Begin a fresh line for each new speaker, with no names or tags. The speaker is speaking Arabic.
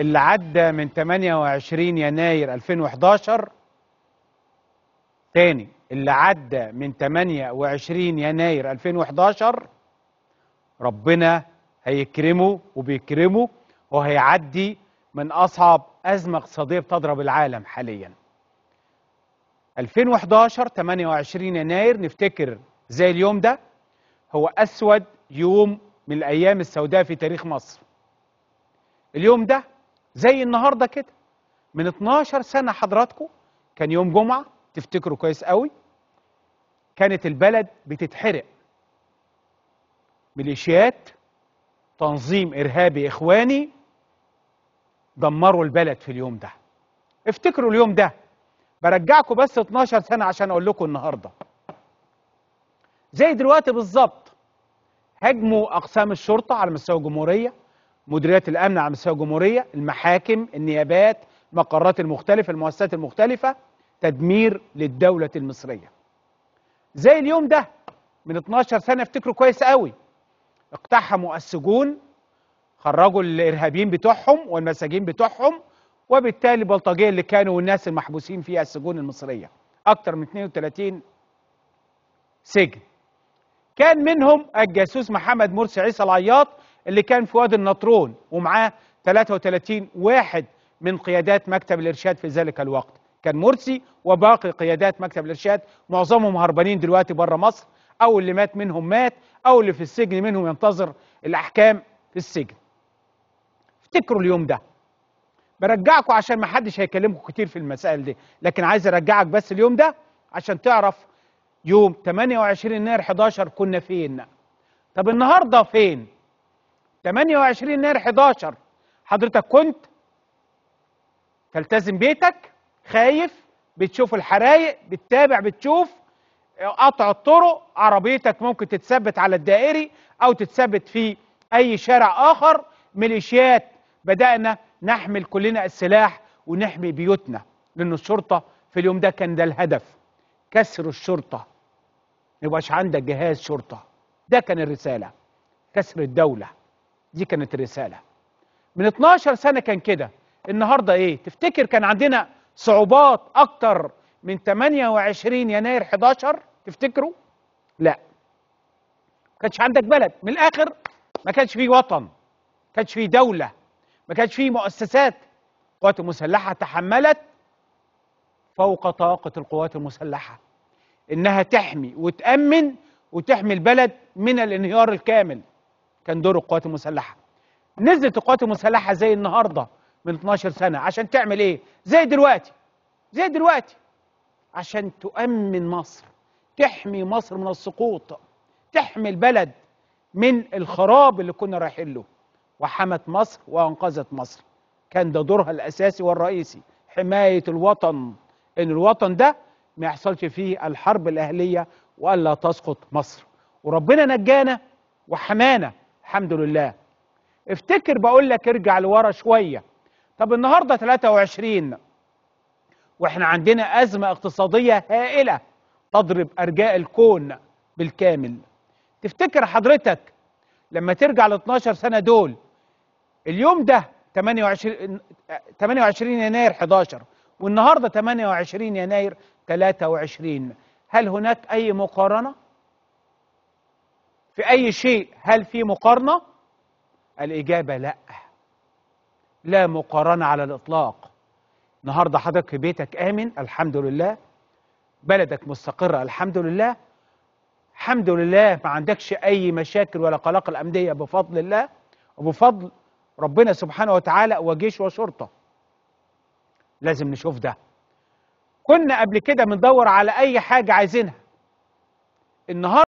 اللي عدى من 28 يناير 2011 تاني اللي عدى من 28 يناير 2011 ربنا هيكرمه وبيكرمه وهيعدي من أصعب أزمة اقتصادية بتضرب العالم حاليا 2011 28 يناير نفتكر زي اليوم ده هو أسود يوم من الأيام السوداء في تاريخ مصر اليوم ده زي النهارده كده من 12 سنه حضراتكم كان يوم جمعه تفتكروا كويس قوي كانت البلد بتتحرق ميليشيات تنظيم ارهابي اخواني دمروا البلد في اليوم ده افتكروا اليوم ده برجعكم بس 12 سنه عشان اقول لكم النهارده زي دلوقتي بالظبط هاجموا اقسام الشرطه على مستوى الجمهوريه مديريات الامن على مستوى الجمهوريه المحاكم النيابات المقرات المختلفه المؤسسات المختلفه تدمير للدوله المصريه زي اليوم ده من 12 سنه افتكروا كويس قوي اقتحموا السجون خرجوا الارهابيين بتوعهم والمساجين بتوعهم وبالتالي البلطجيه اللي كانوا والناس المحبوسين في السجون المصريه اكتر من 32 سجن كان منهم الجاسوس محمد مرسي عيسى العياط اللي كان في وادي النطرون ومعاه 33 واحد من قيادات مكتب الإرشاد في ذلك الوقت كان مرسي وباقي قيادات مكتب الإرشاد معظمهم هربانين دلوقتي بره مصر أو اللي مات منهم مات أو اللي في السجن منهم ينتظر الأحكام في السجن افتكروا اليوم ده برجعكم عشان ما حدش هيكلمكم كتير في المسائل دي لكن عايز ارجعك بس اليوم ده عشان تعرف يوم 28 يناير 11 كنا فين طب النهارده فين 28 يناير 11 حضرتك كنت تلتزم بيتك خايف بتشوف الحرايق بتتابع بتشوف آه، قطع الطرق عربيتك ممكن تتثبت على الدائري او تتثبت في اي شارع اخر ميليشيات بدانا نحمل كلنا السلاح ونحمي بيوتنا لان الشرطه في اليوم ده كان ده الهدف كسر الشرطه ما يبقاش عندك جهاز شرطه ده كان الرساله كسر الدوله دي كانت الرسالة من 12 سنة كان كده النهاردة ايه تفتكر كان عندنا صعوبات اكتر من 28 يناير 11 تفتكروا لا ما كانش عندك بلد من الاخر ما كانش فيه وطن ما كانش فيه دولة ما كانش فيه مؤسسات القوات المسلحة تحملت فوق طاقة القوات المسلحة إنها تحمي وتأمن وتحمي البلد من الانهيار الكامل كان دور القوات المسلحه نزلت القوات المسلحه زي النهارده من 12 سنه عشان تعمل ايه زي دلوقتي زي دلوقتي عشان تؤمن مصر تحمي مصر من السقوط تحمي البلد من الخراب اللي كنا رايحين له وحمت مصر وانقذت مصر كان ده دورها الاساسي والرئيسي حمايه الوطن ان الوطن ده ما يحصلش فيه الحرب الاهليه والا تسقط مصر وربنا نجانا وحمانا الحمد لله افتكر بقول لك ارجع لورا شويه طب النهارده 23 واحنا عندنا ازمه اقتصاديه هائله تضرب ارجاء الكون بالكامل تفتكر حضرتك لما ترجع ل 12 سنه دول اليوم ده 28 28 يناير 11 والنهارده 28 يناير 23 هل هناك اي مقارنه في أي شيء هل في مقارنة؟ الإجابة لا لا مقارنة على الإطلاق النهاردة حضرتك في بيتك آمن الحمد لله بلدك مستقرة الحمد لله الحمد لله ما عندكش أي مشاكل ولا قلاقل أمنية بفضل الله وبفضل ربنا سبحانه وتعالى وجيش وشرطة لازم نشوف ده كنا قبل كده بندور على أي حاجة عايزينها النهاردة